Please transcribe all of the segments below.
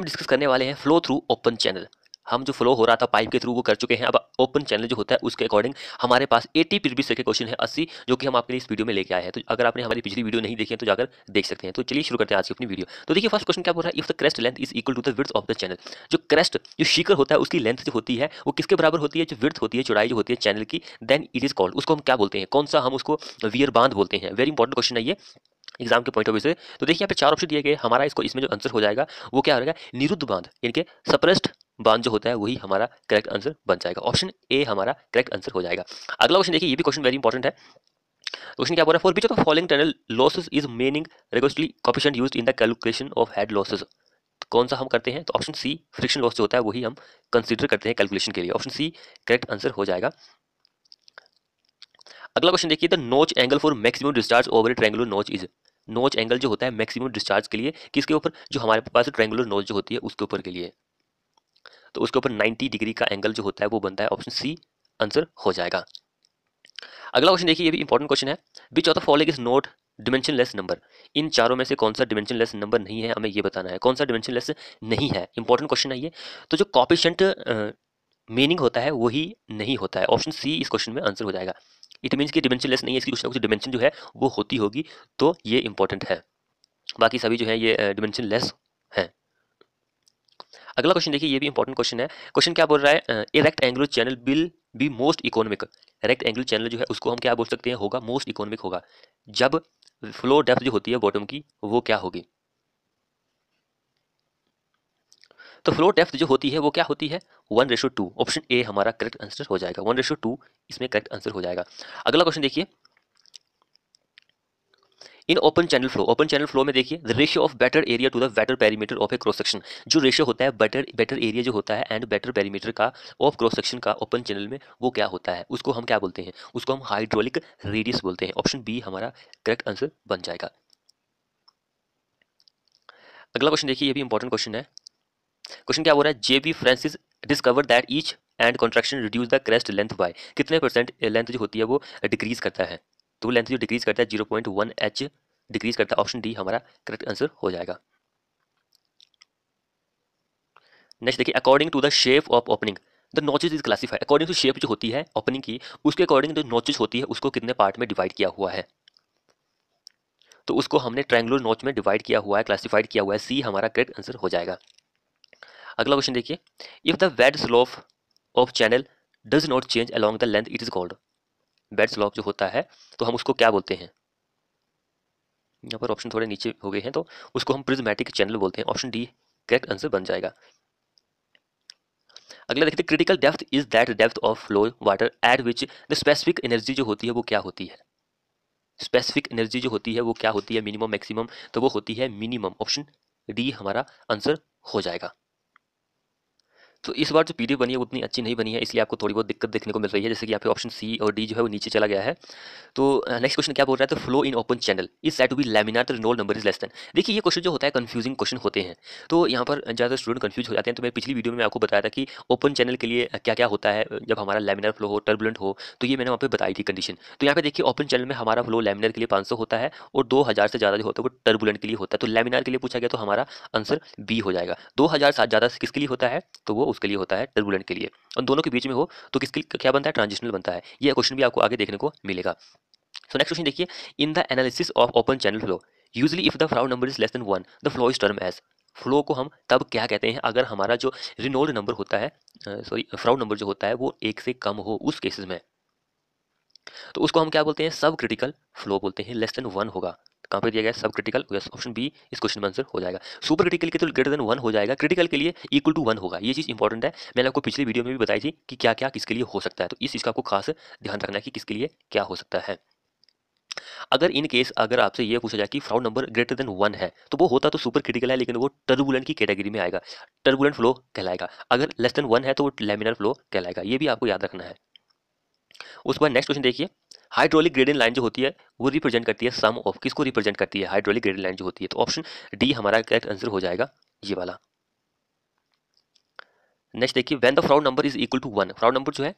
हम डिस्कस करने वाले हैं फ्लो थ्रू ओपन चैनल हम जो फ्लो हो रहा था पाइप के थ्रू वो कर चुके हैं अब ओपन चैनल जो होता है उसके अकॉर्डिंग हमारे पास 80 प्रीवियस के क्वेश्चन है 80 जो कि हम आपके लिए इस वीडियो में लेके आए हैं तो अगर आपने हमारी पिछली वीडियो नहीं देखी है तो जाकर देख सकते हैं तो चलिए शुरू करते हैं आज की अपनी वीडियो तो देखिए फर्स्ट क्वेश्चन क्या बोल रहा है if the crest length is equal to the width of the channel जो क्रेस्ट जो शिकर होता है उसकी लेंथ जो होती है वो किसके बराबर होती है जो विथ होती है चौड़ाई जो होती है चैनल की देन इट इज कॉल्ड उसको हम क्या बोलते हैं कौन सा हम उसको वियर बांध बोलते हैं वेरी इंपॉर्टेंट क्वेश्चन है ये एग्जाम के पॉइंट ऑफ व्यू से तो देखिए यहाँ पे चार ऑप्शन दिए गए हमारा इसको इसमें जो आंसर हो जाएगा वो क्या हो निरुद्ध बांध इनके सप्रेस्ट बांध जो होता है वही हमारा करेक्ट आंसर बन जाएगा ऑप्शन ए हमारा करेक्ट आंसर हो जाएगा अगला क्वेश्चन देखिए ये भी क्वेश्चन वेरी इंपॉर्टेंट है क्वेश्चन क्या बोल रहा है for which of following tunnel losses is Manning regularly coefficient use in the calculation of head losses कौन सा हम करते हैं तो ऑप्शन सी फ्रिक्शन लॉस जो होता है वही हम कंसिडर करते हैं कैलकुलेशन के लिए ऑप्शन सी करेक्ट आंसर हो जाएगा अगला क्वेश्चन देखिए the notch angle for maximum discharge over a triangular notch is notch angle जो होता है मैक्सिमम डिस्चार्ज के लिए किसके ऊपर जो हमारे पास ट्रेंगुलर नोच जो होती है उसके ऊपर के लिए तो उसके ऊपर 90 डिग्री का एंगल जो होता है वो बनता है ऑप्शन सी आंसर हो जाएगा अगला क्वेश्चन देखिए ये भी इंपॉर्टेंट क्वेश्चन है which of the following is not dimensionless number इन चारों में से कौन सा डिमेंशन लेस नंबर नहीं है हमें ये बताना है कौन सा डिमेंशन लेस नहीं है इंपॉर्टेंट क्वेश्चन है ये तो जो कॉपिशेंट मीनिंग होता है वही नहीं होता है ऑप्शन सी इस क्वेश्चन में आंसर हो जाएगा इट मीन्स कि डिमेंशन नहीं है इसकी कुछ ना कुछ डिमेंशन जो है वो होती होगी तो ये इंपॉर्टेंट है बाकी सभी जो है ये डिमेंशन लेस हैं अगला क्वेश्चन देखिए ये भी इंपॉर्टेंट क्वेश्चन है क्वेश्चन क्या बोल रहा है a rectangular channel will be most economic rectangular channel जो है उसको हम क्या बोल सकते हैं होगा मोस्ट इकोनॉमिक होगा जब फ्लो डेप्थ जो होती है बॉटम की वो क्या होगी तो फ्लो डेफ्थ जो होती है वो क्या होती है one ratio two option A हमारा करेक्ट आंसर हो जाएगा वन रेशो टू इसमें करेक्ट आंसर हो जाएगा अगला क्वेश्चन देखिए in open channel flow open channel flow में देखिए the ratio of better area to the better perimeter of a cross section जो रेशियो होता है बेटर बेटर एरिया जो होता है एंड बेटर पैरीमीटर का ऑफ क्रॉस सेक्शन का ओपन चैनल में वो क्या होता है उसको हम क्या बोलते हैं उसको हम हाइड्रोलिक रेडियस बोलते हैं ऑप्शन बी हमारा करेक्ट आंसर बन जाएगा अगला क्वेश्चन देखिए ये भी इंपॉर्टेंट क्वेश्चन है क्वेश्चन क्या हो रहा है J B Francis discover that each end contraction reduce the crest length by कितने परसेंट लेंथ जो होती है वो डिक्रीज करता है तो लेंथ जो डिक्रीज करता है zero point one H decrease करता है ऑप्शन डी हमारा करेक्ट आंसर हो जाएगा नेक्स्ट देखिए according to the shape of opening the notches is classified according to shape जो होती है ओपनिंग की उसके अकॉर्डिंग जो नॉचेज होती है उसको कितने पार्ट में डिवाइड किया हुआ है तो उसको हमने ट्रैंगुलर नॉच में डिवाइड किया हुआ है क्लासिफाइड किया हुआ है सी हमारा करेक्ट आंसर हो जाएगा अगला क्वेश्चन देखिए if the bed slope of channel does not change along the length it is called bed slope जो होता है तो हम उसको क्या बोलते हैं यहाँ पर ऑप्शन थोड़े नीचे हो गए हैं तो उसको हम प्रिजमेटिक चैनल बोलते हैं ऑप्शन डी करेक्ट आंसर बन जाएगा अगला देखते critical depth is that depth of flow water at which the specific energy जो होती है वो क्या होती है स्पेसिफिक एनर्जी जो होती है वो क्या होती है मिनिमम मैक्सिमम तो वो होती है मिनिमम ऑप्शन डी हमारा आंसर हो जाएगा तो इस बार जो पी बनी है उतनी अच्छी नहीं बनी है इसलिए आपको थोड़ी बहुत दिक्कत देखने को मिल रही है जैसे कि यहाँ पे ऑप्शन सी और डी जो है वो नीचे चला गया है तो नेक्स्ट क्वेश्चन क्या बोल रहा है तो flow in open channel is said to be laminar the roll number is less than देखिए ये क्वेश्चन जो होता है कन्फ्यूजिंग क्वेश्चन होते हैं तो यहाँ पर ज़्यादा स्टूडेंट कन्फ्यूज हो जाते हैं तो मैं पिछली वीडियो में आपको बताया था कि ओपन चैनल के लिए क्या क्या होता है जब हमारा लेमिनार फ्लो हो टर्बुलेंट हो तो ये मैंने वहाँ पर बताई थी कंडीशन तो यहाँ पे देखिए ओपन चैनल में हमारा फ्लो लेमिनार के लिए पाँच होता है और दो से ज़्यादा जो होता है वो टर्बुलेंट के लिए होता है तो लेमिनार के लिए पूछा गया तो हमारा आंसर बी हो जाएगा दो हज़ार ज़्यादा किसके लिए होता है तो वो उसके लिए होता है टर्बुलेंट के लिए और दोनों के बीच में हो तो किसके क्या बनता है ट्रांजिशनल बनता है यह क्वेश्चन भी आपको आगे देखने को मिलेगा सो नेक्स्ट क्वेश्चन देखिए in the analysis of open channel flow usually if the Froude number is less than one the flow is term as flow को हम तब क्या कहते हैं अगर हमारा जो रिनोल्ड नंबर होता है सॉरी फ्राउड नंबर जो होता है वो एक से कम हो उस केसेस में तो उसको हम क्या बोलते हैं सब क्रिटिकल फ्लो बोलते हैं लेस देन वन होगा कहाँ पर दिया गया subcritical yes option B इस क्वेश्चन में आंसर हो जाएगा सुपर क्रिटिकल के तो ग्रेटर देन वन हो जाएगा क्रिटिकल के लिए इक्वल टू वन होगा ये चीज़ इंपॉर्टेंट है मैंने आपको पिछली वीडियो में भी बताई थी कि क्या क्या किसके लिए हो सकता है तो इस चीज़ का आपको खास ध्यान रखना है कि किसके लिए क्या हो सकता है अगर इन केस अगर आपसे यह पूछा जाए कि Froude number greater than one है तो वो होता तो सुपर क्रिटिकल है लेकिन वो टर्बुलेंट की कैटेगरी में आएगा टर्बुलेंट फ्लो कहलाएगा अगर लेस देन वन है तो वो लेमिनर फ्लो कहलाएगा ये भी आपको याद रखना है उसके बाद नेक्स्ट क्वेश्चन देखिए हाइड्रोलिक ग्रेडियंट लाइन जो होती है वो रिप्रेजेंट करती है सम ऑफ किसको रिप्रेजेंट करती है हाइड्रोलिक ग्रेडियंट लाइन जो होती है तो ऑप्शन डी हमारा करेक्ट आंसर हो जाएगा ये वाला नेक्स्ट देखिए when the Froude number is equal to one Froude number जो है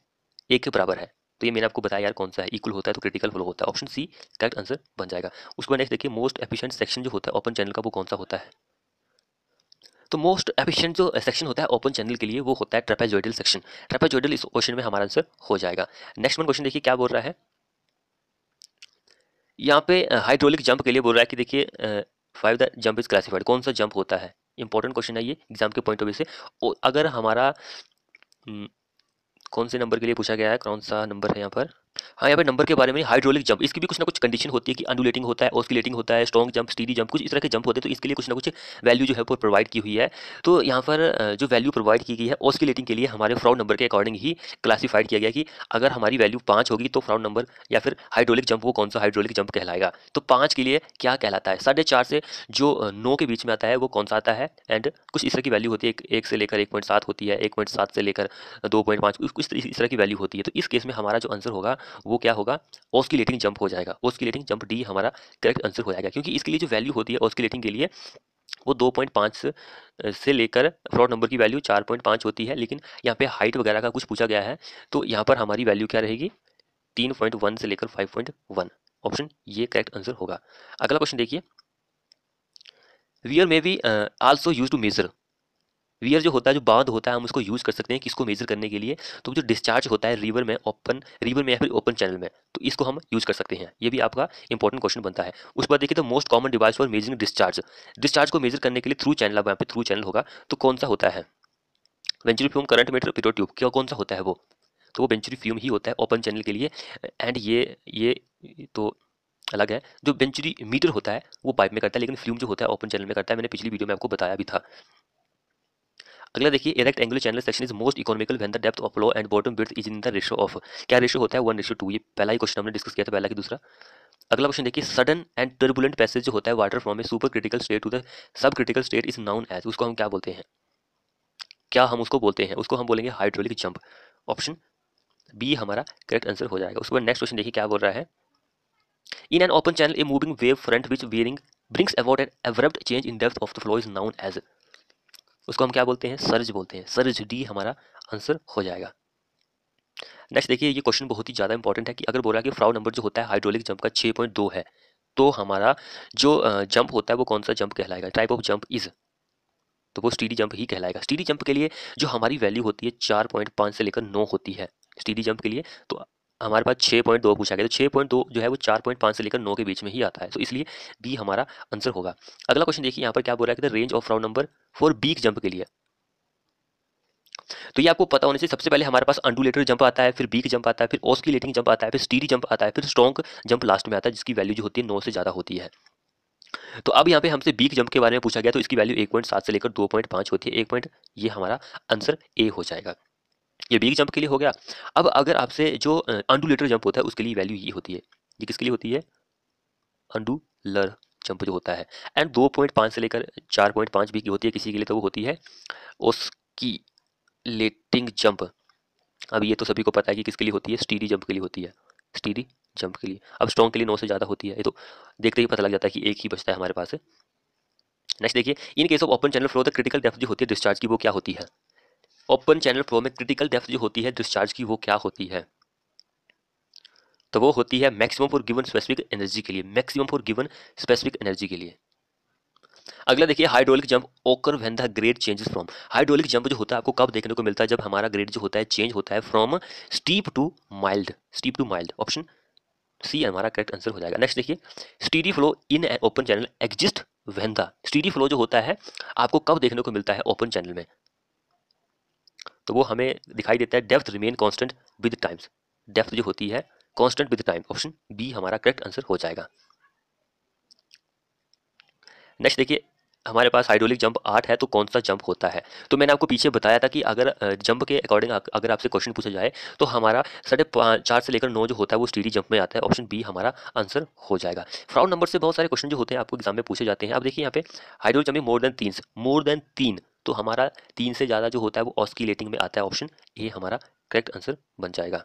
एक के बराबर है तो ये मैंने आपको बताया यार कौन सा है इक्वल होता है तो क्रिटिकल फ्लो होता है ऑप्शन सी करेक्ट आंसर बन जाएगा उसके बाद नेक्स्ट देखिए मोस्ट एफिशिएंट सेक्शन जो होता है ओपन चैनल का वो कौन सा होता है तो मोस्ट एफिशिएंट जो सेक्शन होता है ओपन चैनल के लिए वो होता है ट्रेपेजोइडल सेक्शन ट्रेपेजोइडल इस क्वेश्चन में हमारा आंसर हो जाएगा नेक्स्ट वन क्वेश्चन देखिए क्या बोल रहा है यहाँ पे हाइड्रोलिक जंप के लिए बोल रहा है कि देखिए five the jump is classified कौन सा जंप होता है इंपॉर्टेंट क्वेश्चन है ये एग्जाम के पॉइंट ऑफ व्यू से और अगर हमारा हम्म, कौन से नंबर के लिए पूछा गया है कौन सा नंबर है यहाँ पर हाँ यहाँ पे नंबर के बारे में हाइड्रोलिक जंप इसकी भी कुछ ना कुछ कंडीशन होती है कि अंडुलेटिंग होता है ऑस्किलेटिंग होता है स्ट्रॉन्ग जंप स्टीडी जंप कुछ इस तरह के जंप होते हैं तो इसके लिए कुछ ना कुछ वैल्यू जो है वो प्रोवाइड की हुई है तो यहाँ पर जो वैल्यू प्रोवाइड की गई है ऑस्किलेटिंग के लिए हमारे फ्राउड नंबर के अकॉर्डिंग ही क्लासीफाइड किया गया कि अगर हमारी वैल्यू पाँच होगी तो फ्राउड नंबर या फिर हाइड्रोलिक जंप वो कौन सा हाइड्रोलिक जंप कहलाएगा तो पाँच के लिए क्या कहलाता है साढ़े चार से जो नौ के बीच में आता है वो कौन सा आता है एंड कुछ इस तरह की वैल्यू होती है एक, से लेकर एक पॉइंट सात होती है एक पॉइंट सात से लेकर दो पॉइंट पाँच इस तरह की वैल्यू होती है तो इस केस में हमारा जो आंसर होगा वो क्या होगा ऑस्किलेटिंग जंप हो जाएगा ऑस्किलेटिंग जंप डी हमारा करेक्ट आंसर हो जाएगा क्योंकि इसके लिए जो वैल्यू होती है ऑस्किलेटिंग के लिए वो 2.5 से लेकर फ्रॉड नंबर की वैल्यू 4.5 होती है लेकिन यहाँ पे हाइट वगैरह का कुछ पूछा गया है तो यहाँ पर हमारी वैल्यू क्या रहेगी 3.1 से लेकर 5.1 ऑप्शन ये करेक्ट आंसर होगा अगला क्वेश्चन देखिए are may be also use to measure weir जो होता है जो बांध होता है हम उसको यूज़ कर सकते हैं किसको मेजर करने के लिए तो जो डिस्चार्ज होता है रिवर में ओपन रिवर में या फिर ओपन चैनल में तो इसको हम यूज़ कर सकते हैं ये भी आपका इंपॉर्टेंट क्वेश्चन बनता है उस पर देखिए तो most common device for measuring discharge discharge को मेजर करने के लिए थ्रू चैनल यहाँ पर थ्रू चैनल होगा तो कौन सा होता है venturi flume current meter pitot tube क्या कौन सा होता है वो तो वो वेंचुरी फ्यूम ही होता है ओपन चैनल के लिए एंड ये ये तो अलग है जो वेंचुरी मीटर होता है वो पाइप में करता है लेकिन फ्यूम जो होता है ओपन चैनल में करता है मैंने पिछली वीडियो में आपको बताया भी था अगला देखिए rectangular channel section is most economical when the depth of flow and bottom width is in the ratio of क्या रेशो होता है वन रेशो टू ये पहला ही क्वेश्चन हमने डिस्कस किया था पहला कि दूसरा अगला क्वेश्चन देखिए सडन एंड टर्बुलेंट पैसेज जो होता है water from a supercritical state to the subcritical state is known as उसको हम क्या बोलते हैं क्या हम उसको बोलते हैं उसको हम बोलेंगे हाइड्रोलिक जंप ऑप्शन बी हमारा करेक्ट आंसर हो जाएगा उसके बाद नेक्स्ट क्वेश्चन देखिए क्या बोल रहा है in an open channel a moving wave front which wearing brings about an abrupt change in depth of the flow is known as उसको हम क्या बोलते हैं सर्ज बोलते हैं सर्ज डी हमारा आंसर हो जाएगा नेक्स्ट देखिए ये क्वेश्चन बहुत ही ज़्यादा इंपॉर्टेंट है कि अगर बोला कि फ्राउ नंबर जो होता है हाइड्रोलिक जंप का छः पॉइंट दो है तो हमारा जो जंप होता है वो कौन सा जंप कहलाएगा टाइप ऑफ जंप इज़ तो वो स्टीडी जंप ही कहलाएगा स्टीडी जंप के लिए जो हमारी वैल्यू होती है चार पॉइंट पाँच से लेकर नौ होती है स्टीडी जंप के लिए तो हमारे पास छः पॉइंट दो पूछा गया तो छः पॉइंट दो जो है वो चार पॉइंट पाँच से लेकर नौ के बीच में ही आता है तो इसलिए बी हमारा आंसर होगा अगला क्वेश्चन देखिए यहाँ पर क्या बोल रहा है कि रेंज ऑफ राउंड नंबर फॉर बीक जंप के लिए तो ये आपको पता होने से सबसे पहले हमारे पास अंडूलेटर जंप आता है फिर बीक जंप आता है फिर ऑस्किलेटिंग जंप आता है फिर स्टीरी जंप आता है फिर स्ट्रॉन्ग जंप लास्ट में आता है जिसकी वैल्यू जो होती है नौ से ज़्यादा होती है तो अब यहाँ पे हमसे बीक जंप के बारे में पूछा गया तो इसकी वैल्यू एक पॉइंट सात से लेकर दो पॉइंट पाँच होती है एक पॉइंट ये हमारा आंसर ए हो जाएगा ये बिग जंप के लिए हो गया अब अगर आपसे जो अंडूलेटर जंप होता है उसके लिए वैल्यू ये होती है ये किसके लिए होती है अंडूलर जंप जो होता है एंड दो पॉइंट पाँच से लेकर चार पॉइंट पाँच भी की होती है किसी के लिए तो वो होती है उसकी लेटिंग जंप अब ये तो सभी को पता है कि किसके लिए होती है स्टीरी जंप के लिए होती है स्टीरी जंप के लिए अब स्ट्रॉन्ग के लिए नौ से ज़्यादा होती है ये तो देखते ही पता लग जाता है कि एक ही बचता है हमारे पास नेक्स्ट देखिए in case of open channel flow the critical depth जो होती है डिस्चार्ज की वो क्या होती है ओपन चैनल फ्लो में क्रिटिकल डेप्थ जो होती है डिस्चार्ज की वो क्या होती है तो वो होती है maximum for given specific energy के लिए maximum for given specific energy के लिए अगला देखिए hydraulic jump occur when the grade changes from hydraulic jump जो होता है आपको कब देखने को मिलता है जब हमारा ग्रेड जो होता है चेंज होता है from steep to mild steep to mild option C हमारा करेक्ट आंसर हो जाएगा नेक्स्ट देखिए steady flow in open channel exist when the steady flow जो होता है आपको कब देखने को मिलता है ओपन चैनल में तो वो हमें दिखाई देता है depth remain constant with times depth जो होती है constant with time option B हमारा करेक्ट आंसर हो जाएगा नेक्स्ट देखिए हमारे पास हाइड्रोलिक जंप आठ है तो कौन सा जंप होता है तो मैंने आपको पीछे बताया था कि अगर जंप के अकॉर्डिंग अगर आपसे क्वेश्चन पूछा जाए तो हमारा साढ़े चार से लेकर नौ जो होता है वो स्टीडी जंप में आता है ऑप्शन बी हमारा आंसर हो जाएगा फ्राउड नंबर से बहुत सारे क्वेश्चन जो होते हैं आपको एग्जाम में पूछे जाते हैं आप देखिए यहाँ पे हाइड्रोलिक जंप मोर देन तीन मोर देन तीन तो हमारा तीन से ज़्यादा जो होता है वो ऑस्किलेटिंग में आता है ऑप्शन ए हमारा करेक्ट आंसर बन जाएगा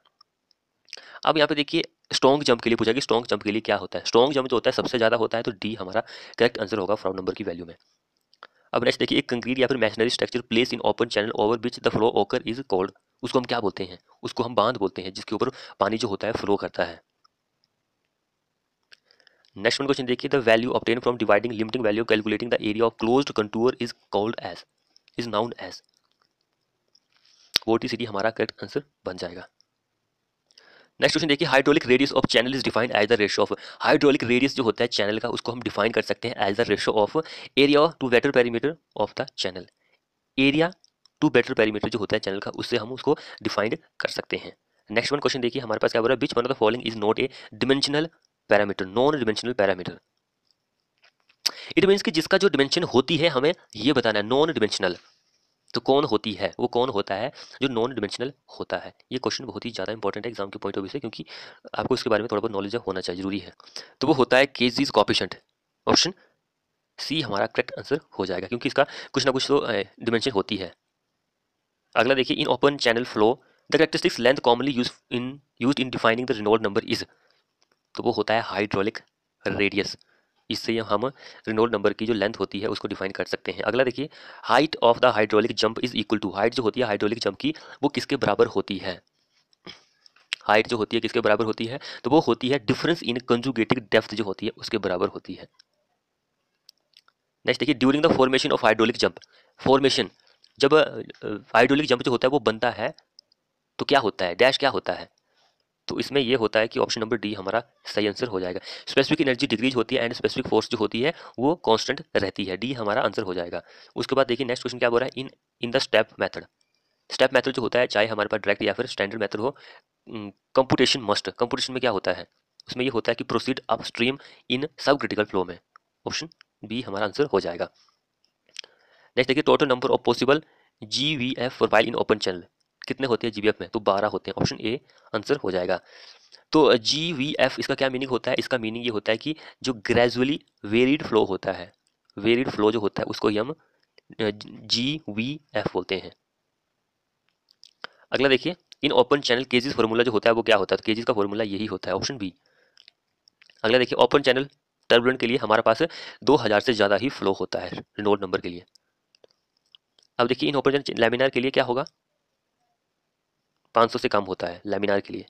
अब यहाँ पे देखिए स्ट्रॉन्ग जंप के लिए पूछा कि स्ट्रॉन्ग जंप के लिए क्या होता है स्ट्रॉन्ग जंप जो होता है सबसे ज़्यादा होता है तो डी हमारा करेक्ट आंसर होगा फ्रॉम नंबर की वैल्यू में अब नेक्स्ट देखिए एक कंक्रीट या फिर masonry structure placed in open channel over which the flow occur is called उसको हम क्या बोलते हैं उसको हम बांध बोलते हैं जिसके ऊपर पानी जो होता है फ्लो करता है नेक्स्ट वन क्वेश्चन देखिए the value obtain from dividing limiting value calculating the area of closed contour is called as is known as vorticity हमारा करेक्ट आंसर बन जाएगा नेक्स्ट क्वेश्चन देखिए hydraulic radius of channel is defined as the ratio of hydraulic radius जो होता है channel का उसको हम डिफाइन कर सकते हैं as the ratio of area to wetted perimeter of the channel area to बेटर पैरीमीटर जो होता है चैनल का उससे हम उसको डिफाइंड कर सकते हैं नेक्स्ट वन क्वेश्चन देखिए हमारे पास क्या है which one of the following is not a dimensional parameter non dimensional parameter it means कि जिसका जो डिमेंशन होती है हमें ये बताना है नॉन डिमेंशनल तो कौन होती है वो कौन होता है जो नॉन डिमेंशनल होता है ये क्वेश्चन बहुत ही ज़्यादा इंपॉर्टेंट है एग्जाम के पॉइंट ऑफ व्यू से क्योंकि आपको इसके बारे में थोड़ा बहुत नॉलेज होना चाहिए जरूरी है तो वो होता है Chezy's is coefficient option C हमारा करेक्ट आंसर हो जाएगा क्योंकि इसका कुछ ना कुछ तो डिमेंशन होती है अगला देखिए in open channel flow the characteristics length commonly use in use in defining the Reynold number is तो वो होता है हाइड्रोलिक रेडियस इससे हम रेनोल्ड नंबर की जो लेंथ होती है उसको डिफाइन कर सकते हैं अगला देखिए height of the hydraulic jump is equal to height जो होती है हाइड्रोलिक जंप की वो किसके बराबर होती है हाइट जो होती है किसके बराबर होती है तो वो होती है डिफरेंस इन कंजुगेटिक डेप्थ जो होती है उसके बराबर होती है नेक्स्ट देखिए during the formation of hydraulic jump formation जब हाइड्रोलिक जंप जो होता है वो बनता है तो क्या होता है डैश क्या होता है तो इसमें यह होता है कि ऑप्शन नंबर डी हमारा सही आंसर हो जाएगा स्पेसिफिक एनर्जी डिक्रीज होती है एंड स्पेसिफिक फोर्स जो होती है वो कॉन्स्टेंट रहती है डी हमारा आंसर हो जाएगा उसके बाद देखिए नेक्स्ट क्वेश्चन क्या बोल रहा है in in the step method step method जो होता है चाहे हमारे पास डायरेक्ट या फिर स्टैंडर्ड मैथड हो कंपुटेशन मस्ट कंपुटेशन में क्या होता है उसमें ये होता है कि proceed up upstream in subcritical flow में ऑप्शन बी हमारा आंसर हो जाएगा नेक्स्ट देखिए total number of possible G V F profile in open channel कितने होते हैं जीवीएफ में तो बारह होते हैं ऑप्शन ए आंसर हो जाएगा तो जी वी एफ इसका क्या मीनिंग होता है इसका मीनिंग ये होता है कि जो ग्रेजुअली वेरिड फ्लो होता है वेरिड फ्लो जो होता है उसको ही हम जी वी एफ बोलते हैं अगला देखिए in open channel Chezy's formula जो होता है वो क्या होता है केजिस तो का फॉर्मूला यही होता है ऑप्शन बी अगला देखिए ओपन चैनल टर्बुलेंट के लिए हमारे पास दो हज़ार से ज़्यादा ही फ्लो होता है रिनोड नंबर के लिए अब देखिए इन ओपन चैनल लेमिनार के लिए क्या होगा 500 से कम होता है लेमिनार के लिए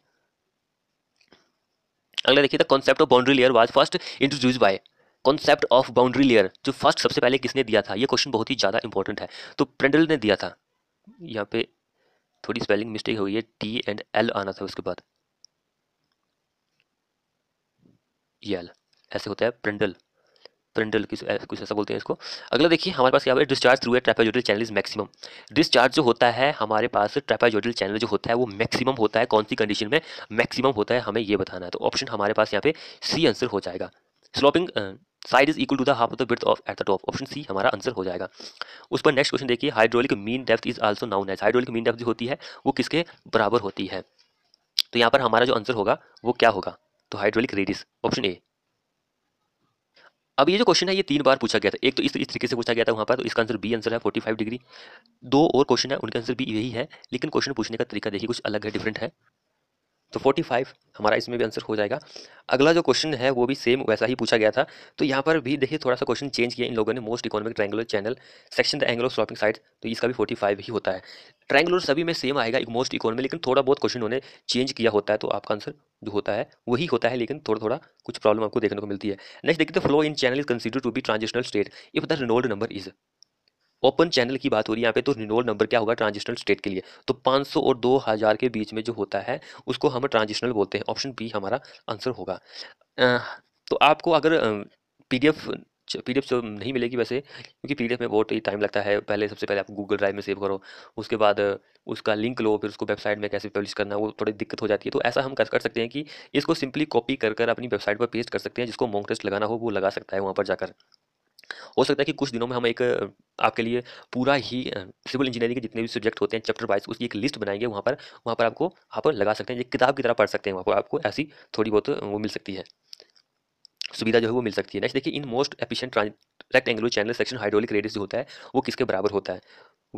अगला देखिए था concept of boundary layer was first introduced by concept of boundary layer जो फर्स्ट सबसे पहले किसने दिया था ये क्वेश्चन बहुत ही ज़्यादा इंपॉर्टेंट है तो प्रेंडल ने दिया था यहाँ पे थोड़ी स्पेलिंग मिस्टेक हुई है टी एंड एल आना था उसके बाद एल ऐसे होता है प्रेंडल पेरेंटल कुछ ऐसा बोलते हैं इसको अगला देखिए हमारे पास क्या है discharge through a trapezoidal channel is maximum discharge जो होता है हमारे पास ट्रैपाजोडल चैनल जो होता है वो मैक्सिमम होता है कौन सी कंडीशन में मैक्सिमम होता है हमें ये बताना है तो ऑप्शन हमारे पास यहाँ पे सी आंसर हो जाएगा sloping side is equal to the half of the breadth of at the top option C हमारा आंसर हो जाएगा उस पर नेक्स्ट क्वेश्चन देखिए hydraulic mean depth is also known as hydraulic mean depth जो होती है वो किसके बराबर होती है तो यहाँ पर हमारा जो आंसर होगा वो क्या होगा तो हाइड्रोलिक रेडिस ऑप्शन ए अब ये जो क्वेश्चन है ये तीन बार पूछा गया था एक तो इस तरीके से पूछा गया था वहाँ पर तो इसका आंसर बी आंसर है फोर्टी फाइव डिग्री दो और क्वेश्चन है उनका आंसर भी यही है लेकिन क्वेश्चन पूछने का तरीका देखिए कुछ अलग है डिफरेंट है तो 45 हमारा इसमें भी आंसर हो जाएगा अगला जो क्वेश्चन है वो भी सेम वैसा ही पूछा गया था तो यहाँ पर भी देखिए थोड़ा सा क्वेश्चन चेंज किया इन लोगों ने most economic triangular channel section the of sloping side तो इसका भी 45 ही होता है ट्रैंगुलर सभी में सेम आएगा एक मोस्ट इकोनॉमी लेकिन थोड़ा बहुत क्वेश्चन उन्होंने चेंज किया होता है तो आपका आंसर जो होता है वही होता है लेकिन थोड़ा थोड़ा कुछ प्रॉब्लम आपको देखने को मिलती है नेक्स्ट देखिए तो flow in channel is consider to be transitional state if the Reynold number is open channel की बात हो रही है यहाँ पे तो रिनोल नंबर क्या होगा ट्रांजिशनल स्टेट के लिए तो 500 और 2000 के बीच में जो होता है उसको हम ट्रांजिशनल बोलते हैं ऑप्शन बी हमारा आंसर होगा तो आपको अगर पीडीएफ पीडीएफ तो नहीं मिलेगी वैसे क्योंकि पीडीएफ में बहुत ही टाइम लगता है पहले सबसे पहले आप गूगल ड्राइव में सेव करो उसके बाद उसका लिंक लो फिर उसको वेबसाइट में कैसे पब्लिश करना वो थोड़ी दिक्कत हो जाती है तो ऐसा हम कर कर सकते हैं कि इसको सिंपली कॉपी कर कर अपनी वेबसाइट पर पेस्ट कर सकते हैं जिसको मॉक टेस्ट लगाना हो वो लगा सकता है वहाँ पर जाकर हो सकता है कि कुछ दिनों में हम एक आपके लिए पूरा ही सिविल इंजीनियरिंग के जितने भी सब्जेक्ट होते हैं चैप्टर वाइज उसकी एक लिस्ट बनाएंगे वहाँ पर वहाँ पर आपको आप लगा सकते हैं एक किताब की तरह पढ़ सकते हैं वहाँ पर आपको ऐसी थोड़ी बहुत वो मिल सकती है सुविधा जो है वो मिल सकती है नेक्स्ट देखिए in most efficient rectangular channel section hydraulic radius जो होता है वो किसके बराबर होता है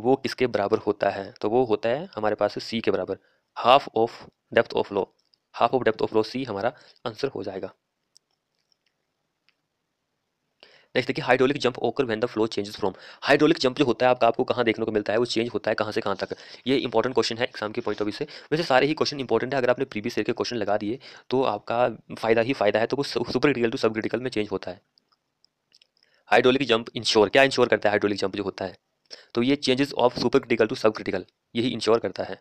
वो किसके बराबर होता है तो वो होता है हमारे पास सी के बराबर half of depth of low half of depth of low C हमारा आंसर हो जाएगा नेक्स्ट देखिए hydraulic jump occur when the flow changes from hydraulic jump जो होता है आपका आपको कहाँ देखने को मिलता है वो चेंज होता है कहाँ से कहाँ तक ये इंपॉर्टेंट क्वेश्चन है एग्जाम के पॉइंट ऑफ व्यू से वैसे सारे ही क्वेश्चन इंपॉर्टेंट है अगर आपने प्रीवियस ईयर के क्वेश्चन लगा दिए तो आपका फायदा ही फायदा है तो वो supercritical to subcritical में चेंज होता है हाइड्रोलिक जंप इंश्योर क्या इंश्योर करता है हाइड्रोलिक जंप जो होता है तो ये changes of supercritical to subcritical यही इंश्योर करता है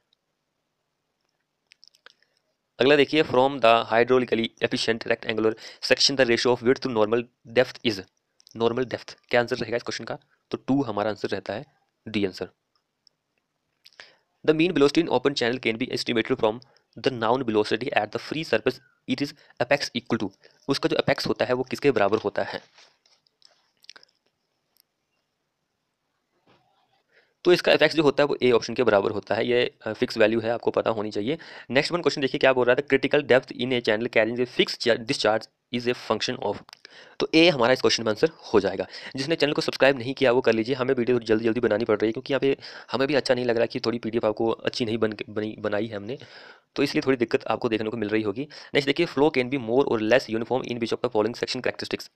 अगला देखिए from the hydraulically efficient rectangular section the ratio of width to normal depth is normal depth क्या आंसर रहेगा इस क्वेश्चन का तो टू हमारा आंसर रहता है D answer the mean velocity in open channel can be estimated from the known velocity at the free surface it is approx equal to उसका जो अपेक्स होता है वो किसके बराबर होता है तो इसका अपेक्स जो होता है वो ए ऑप्शन के बराबर होता है ये फिक्स वैल्यू है आपको पता होनी चाहिए नेक्स्ट वन क्वेश्चन देखिए क्या बोल रहा था critical depth in a channel carrying a fix discharge is a function of तो ए हमारा इस क्वेश्चन में आंसर हो जाएगा जिसने चैनल को सब्सक्राइब नहीं किया वो कर लीजिए हमें वीडियो जल्दी जल्दी बनानी पड़ रही है क्योंकि यहाँ पे हमें भी अच्छा नहीं लग रहा कि थोड़ी पीडीएफ आपको अच्छी नहीं बन बनी बनाई है हमने तो इसलिए थोड़ी दिक्कत आपको देखने को मिल रही होगी नेक्स्ट देखिए फ्लो कैन बी मोर और less uniform in which of the following section characteristics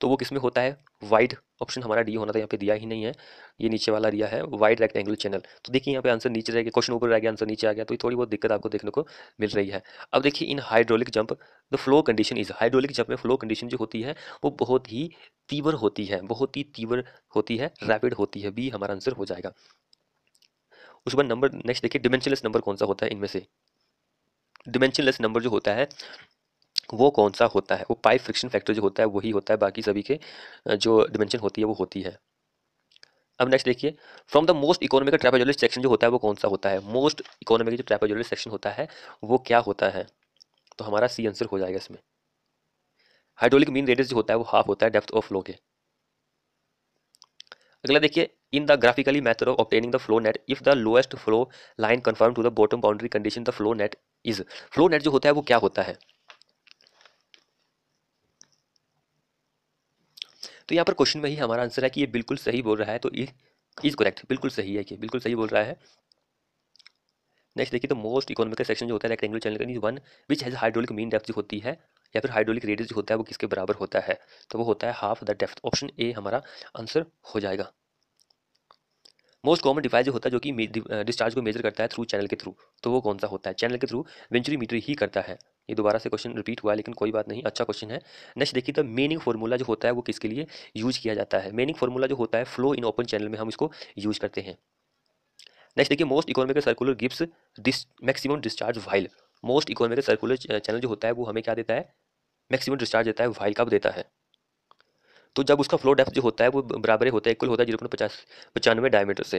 तो वो किसमें होता है वाइड ऑप्शन हमारा डी होना था यहाँ पे दिया ही नहीं है ये नीचे वाला दिया है वाइड रेक्टेंगुलर चैनल तो देखिए यहाँ पे आंसर नीचे रह गया क्वेश्चन ऊपर रह गया आंसर नीचे आ गया तो ये थोड़ी बहुत दिक्कत आपको देखने को मिल रही है अब देखिए in hydraulic jump the flow condition is hydraulic jump में फ्लो कंडीशन जो होती है वो बहुत ही तीव्र होती है बहुत ही तीव्र होती है रैपिड होती है बी हमारा आंसर हो जाएगा उसके बाद नंबर नेक्स्ट देखिए डिमेंशनलेस नंबर कौन सा होता है इनमें से डिमेंशनलेस नंबर जो होता है वो कौन सा होता है वो पाइप फ्रिक्शन फैक्टर जो होता है वही होता है बाकी सभी के जो डिमेंशन होती है वो होती है अब नेक्स्ट देखिए from the most economic trapezoidal section जो होता है वो कौन सा होता है मोस्ट इकोनॉमिक जो ट्रेपेजोलिस्ट सेक्शन होता है वो क्या होता है तो हमारा सी आंसर हो जाएगा इसमें हाइड्रोलिक मीन रेडियस जो होता है वो हाफ होता है डेप्थ ऑफ फ्लो के अगला देखिए in the graphically method of obtaining the flow net if the lowest flow line confirm to the bottom boundary condition the flow net is flow net जो होता है वो क्या होता है तो यहाँ पर क्वेश्चन में ही हमारा आंसर है कि ये बिल्कुल सही बोल रहा है तो इज करेक्ट बिल्कुल सही है कि बिल्कुल सही बोल रहा है नेक्स्ट देखिए तो मोस्ट इकोनॉमिकल सेक्शन जो होता है रेक्टेंगुलर चैनल का one which has hydraulic mean depth जो होती है या फिर हाइड्रोलिक रेडियस जो होता है वो किसके बराबर होता है तो वो होता है half the depth option A हमारा आंसर हो जाएगा मोस्ट कॉमन डिवाइस जो होता है जो कि डिस्चार्ज को मेजर करता है थ्रू चैनल के थ्रू तो वो कौन सा होता है चैनल के थ्रू वेंचुरी मीटर ही करता है ये दोबारा से क्वेश्चन रिपीट हुआ है लेकिन कोई बात नहीं अच्छा क्वेश्चन है नेक्स्ट देखिए तो मेनिंग फॉर्मूला जो होता है वो किसके लिए यूज किया जाता है मेनिंग फॉर्मूला जो होता है फ्लो इन ओपन चैनल में हम इसको यूज करते हैं नेक्स्ट देखिए most economical circular gives this maximum discharge while most economical circular channel जो होता है वो हमें क्या देता है मैक्सिमम डिस्चार्ज देता है वाइल कब देता है तो जब उसका फ्लो डेप्थ जो होता है वो बराबर होता है इक्वल होता है जीरो पॉइंट पचास पचानवे डायमीटर से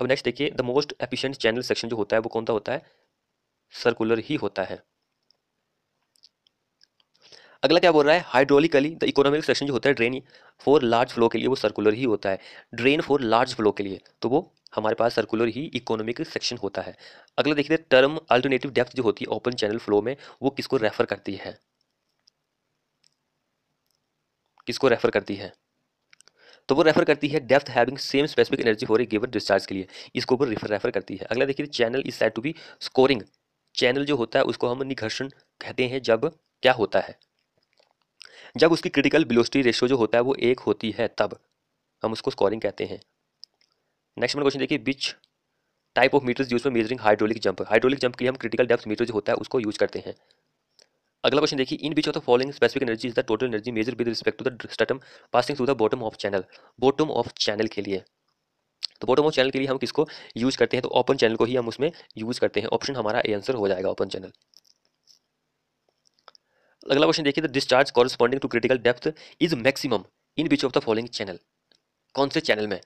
अब नेक्स्ट देखिए the most efficient channel section जो होता है वो कौन सा होता है सर्कुलर ही होता है अगला क्या बोल रहा है हाइड्रोलिकली द इकोनॉमिक सेक्शन जो होता है ड्रेन फॉर लार्ज फ्लो के लिए वो सर्कुलर ही होता है ड्रेन फॉर लार्ज फ्लो के लिए तो वो हमारे पास सर्कुलर ही इकोनॉमिक सेक्शन होता है अगला देखिए टर्म अल्टरनेटिव डेप्थ जो होती है ओपन चैनल फ्लो में वो किसको रेफर करती है किसको रेफर करती है तो वो रेफर करती है depth having same specific energy for a given discharge के लिए इसको ऊपर रेफर रेफर करती है अगला देखिए channel is set to be scouring channel जो होता है उसको हम निघर्षण कहते हैं जब क्या होता है जब उसकी क्रिटिकल बिलोसिटी रेशियो जो होता है वो एक होती है तब हम उसको स्कोरिंग कहते हैं नेक्स्ट मेरा क्वेश्चन देखिए which type of meters use for measuring hydraulic jump hydraulic jump के लिए हम क्रिटिकल डेप्थ मीटर जो होता है उसको यूज करते हैं अगला क्वेश्चन देखिए in which of the following specific energy is the total energy measure with respect to the datum passing through the bottom of channel bottom of channel के लिए तो बॉटम ऑफ चैनल के लिए हम किसको यूज करते हैं तो ओपन चैनल को ही हम उसमें यूज करते हैं ऑप्शन हमारा ए आंसर हो जाएगा ओपन चैनल अगला क्वेश्चन देखिए the discharge corresponding to critical depth is maximum in which of the following channel कौन से चैनल में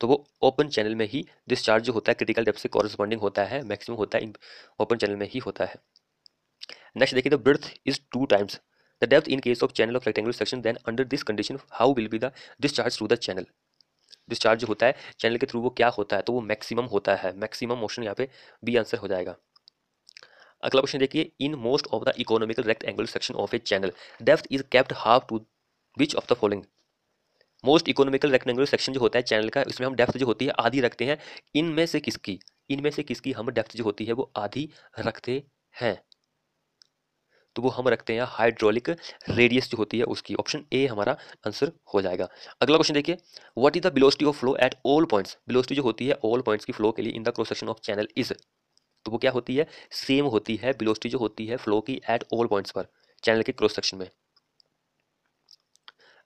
तो वो ओपन चैनल में ही डिस्चार्ज जो होता है क्रिटिकल डेप्थ से कॉरस्पॉन्डिंग होता है मैक्सिमम होता है ओपन चैनल में ही होता है नेक्स्ट देखिए the breadth is two times the depth in case of channel of rectangular section then under this condition how will be the discharge through the channel discharge जो होता है channel के through वो क्या होता है तो वो मैक्सिमम होता है मैक्सिमम मोशन यहाँ पे बी आंसर हो जाएगा अगला क्वेश्चन देखिए in most of the economical rectangular section of a channel depth is kept half to which of the following most economical rect rectangular section जो होता है चैनल का इसमें हम डेप्थ जो होती है आधी रखते हैं इनमें से किसकी इनमें से किसकी हम डेप्थ जो होती है वो आधी रखते हैं तो वो हम रखते हैं हाइड्रोलिक रेडियस जो होती है उसकी ऑप्शन ए हमारा आंसर हो जाएगा अगला क्वेश्चन देखिए what is the velocity of flow at all points velocity जो होती है ऑल पॉइंट्स की फ्लो के लिए in the cross section of channel is तो वो क्या होती है सेम होती है बिलोस्टी जो होती है फ्लो की एट ऑल पॉइंट्स पर चैनल के क्रॉस सेक्शन में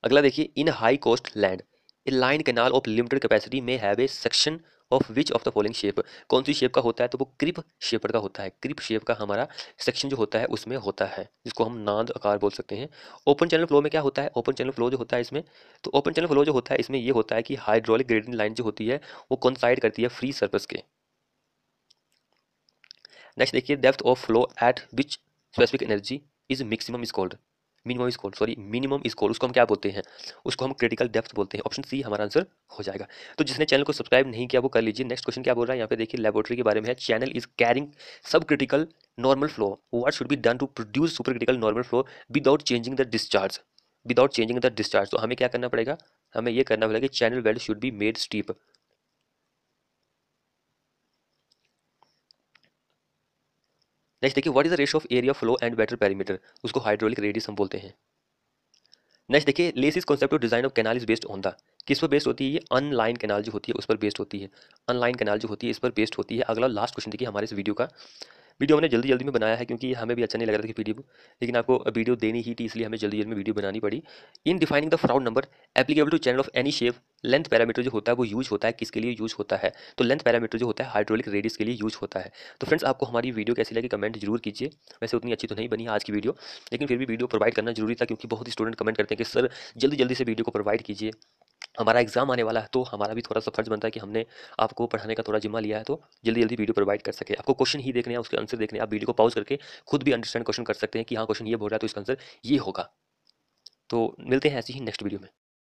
अगला देखिए in high cost land a line canal of limited capacity में have a section of which of the following shape कौन सी शेप का होता है तो वो क्रिप शेपर का होता है क्रिप शेप का हमारा सेक्शन जो होता है उसमें होता है जिसको हम नांद आकार बोल सकते हैं ओपन चैनल फ्लो में क्या होता है ओपन चैनल फ्लो जो होता है इसमें तो ओपन चैनल फ्लो जो होता है इसमें ये होता है कि हाइड्रोलिक ग्रेडिंग लाइन जो होती है वो साइड करती है फ्री सर्पस के नेक्स्ट देखिए depth of flow at which specific energy is maximum is called minimum score sorry minimum score उसको हम क्या बोलते हैं उसको हम क्रिटिकल डेप्थ बोलते हैं ऑप्शन सी हमारा आंसर हो जाएगा तो जिसने चैनल को सब्सक्राइब नहीं किया वो कर लीजिए नेक्स्ट क्वेश्चन क्या बोल रहा है यहाँ पे देखिए लेबोरेटरी के बारे में है channel is carrying subcritical normal flow what should be done to produce supercritical normal flow without changing the discharge without changing the discharge तो हमें क्या करना पड़ेगा हमें यह करना पड़ेगा कि channel weld should be made steep next देखिए what is the ratio of area flow and wetted perimeter उसको हाइड्रोलिक रेडियस हम बोलते हैं नेक्स्ट देखिए Lacey's is concept of design of canal is based on the किस पर based होती है ये अनलाइन कैनाल जो होती है उस पर बेस्ड होती है अनलाइन कैनाल जो होती है इस पर बेस्ड होती है अगला लास्ट क्वेश्चन देखिए हमारे इस वीडियो का वीडियो हमने जल्दी जल्दी में बनाया है क्योंकि हमें भी अच्छा नहीं लग रहा था कि वीडियो लेकिन आपको वीडियो देनी ही थी इसलिए हमें जल्दी जल्दी में वीडियो बनानी पड़ी in defining the Froude number applicable to channel of any shape length parameter जो होता है वो यूज होता है किसके लिए यूज होता है तो लेंथ पैरामीटर जो होता है हाइड्रोलिक रेडियस के लिए यूज होता है तो फ्रेंड्स आपको हमारी वीडियो कैसी लगी कमेंट जरूर कीजिए वैसे उतनी अच्छी तो नहीं बनी आज की वीडियो लेकिन फिर भी वीडियो प्रोवाइड करना जरूरी था क्योंकि बहुत ही स्टूडेंट कमेंट करते हैं कि सर जल्दी जल्दी से वीडियो को प्रोवाइड कीजिए हमारा एग्ज़ाम आने वाला है तो हमारा भी थोड़ा सा फर्ज बनता है कि हमने आपको पढ़ाने का थोड़ा जिम्मा लिया है तो जल्दी जल्दी वीडियो प्रोवाइड कर सके आपको क्वेश्चन ही देखने हैं उसके आंसर देखने आप वीडियो को पॉज करके खुद भी अंडरस्टैंड क्वेश्चन कर सकते हैं कि हाँ क्वेश्चन ये बोल रहा है तो इसका आंसर ये होगा तो मिलते हैं ऐसे ही नेक्स्ट वीडियो में